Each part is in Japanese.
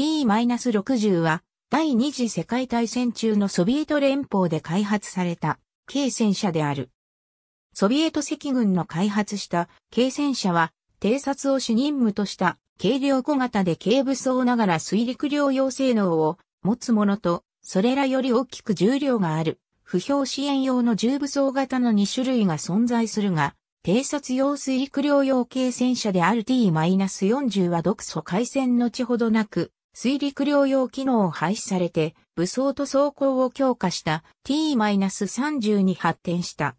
T-60 は、第二次世界大戦中のソビエト連邦で開発された、軽戦車である。ソビエト赤軍の開発した軽戦車は、偵察を主任務とした軽量小型で軽武装ながら水陸両用性能を持つものと、それらより大きく重量がある、不評支援用の重武装型の2種類が存在するが、偵察用水陸両用軽戦車である T-40 は独素回線のちほどなく、水陸両用機能を廃止されて、武装と走行を強化した T-30 に発展した。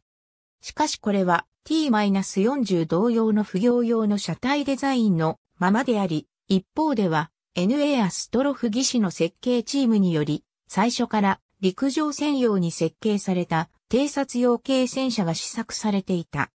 しかしこれは T-40 同様の不業用の車体デザインのままであり、一方では NA アストロフ技師の設計チームにより、最初から陸上専用に設計された偵察用軽戦車が試作されていた。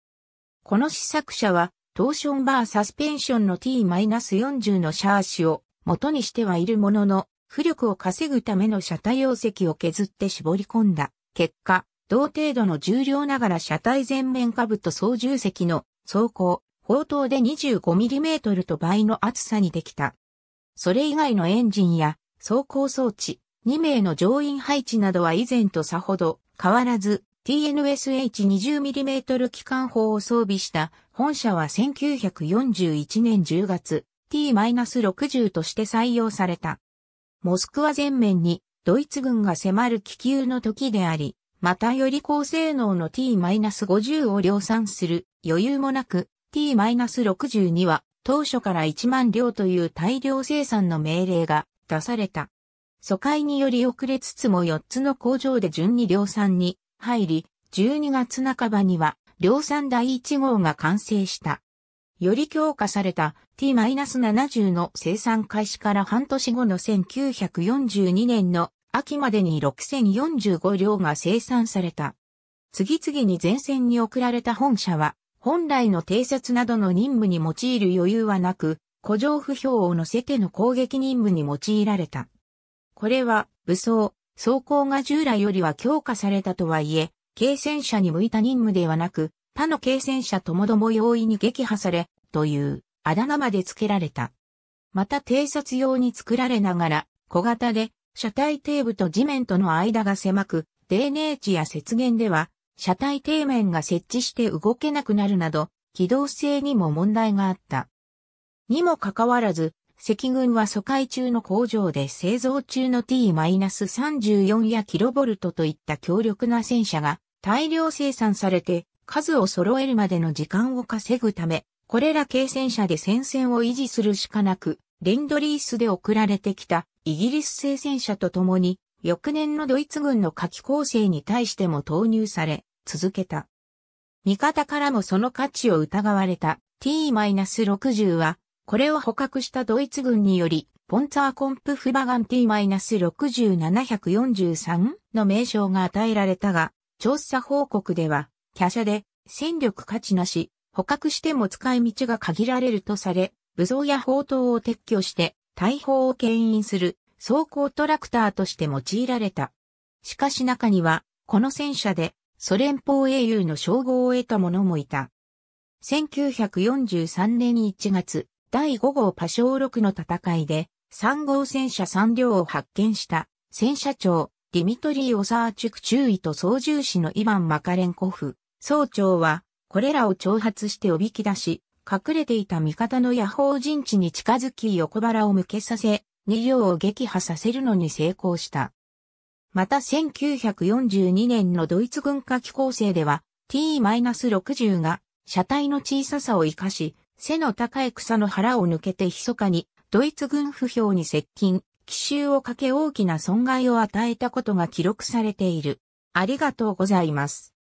この試作車はトーションバーサスペンションの T-40 のシャーシを元にしてはいるものの、浮力を稼ぐための車体容積を削って絞り込んだ。結果、同程度の重量ながら車体全面下部と操縦席の走行、砲塔で 25mm と倍の厚さにできた。それ以外のエンジンや走行装置、2名の乗員配置などは以前とさほど変わらず TNSH20mm 機関砲を装備した本社は1941年10月 T-60 として採用された。モスクワ全面にドイツ軍が迫る気球の時であり、またより高性能の T-50 を量産する余裕もなく t 6には当初から1万両という大量生産の命令が出された。疎開により遅れつつも4つの工場で順に量産に入り、12月半ばには量産第1号が完成した。より強化された T-70 の生産開始から半年後の1942年の秋までに6045両が生産された。次々に前線に送られた本社は、本来の偵察などの任務に用いる余裕はなく、古城不評を乗せての攻撃任務に用いられた。これは、武装、装甲が従来よりは強化されたとはいえ、軽戦車に向いた任務ではなく、他の軽戦車ともども容易に撃破され、というあだ名まで付けられた。また偵察用に作られながら、小型で、車体底部と地面との間が狭く、泥ネ地や雪原では、車体底面が設置して動けなくなるなど、機動性にも問題があった。にもかかわらず、赤軍は疎開中の工場で製造中の T-34 やキロボルトといった強力な戦車が大量生産されて数を揃えるまでの時間を稼ぐため、これら軽戦車で戦線を維持するしかなく、レンドリースで送られてきたイギリス製戦車と共に、翌年のドイツ軍の夏季攻勢に対しても投入され、続けた。味方からもその価値を疑われた T-60 は、これを捕獲したドイツ軍により、ポンツァーコンプフバガン T-60743 の名称が与えられたが、調査報告では、華奢で、戦力価値なし、捕獲しても使い道が限られるとされ、武装や砲塔を撤去して、大砲を牽引する、装甲トラクターとして用いられた。しかし中には、この戦車で、ソ連邦英雄の称号を得た者もいた。1943年1月、第5号パショ6の戦いで、3号戦車3両を発見した、戦車長、ディミトリー・オサーチュク中尉と操縦士のイヴァン・マカレンコフ、総長は、これらを挑発しておびき出し、隠れていた味方の野放陣地に近づき横腹を向けさせ、二両を撃破させるのに成功した。また1942年のドイツ軍火器構成では T-60 が車体の小ささを活かし、背の高い草の腹を抜けて密かにドイツ軍不評に接近、奇襲をかけ大きな損害を与えたことが記録されている。ありがとうございます。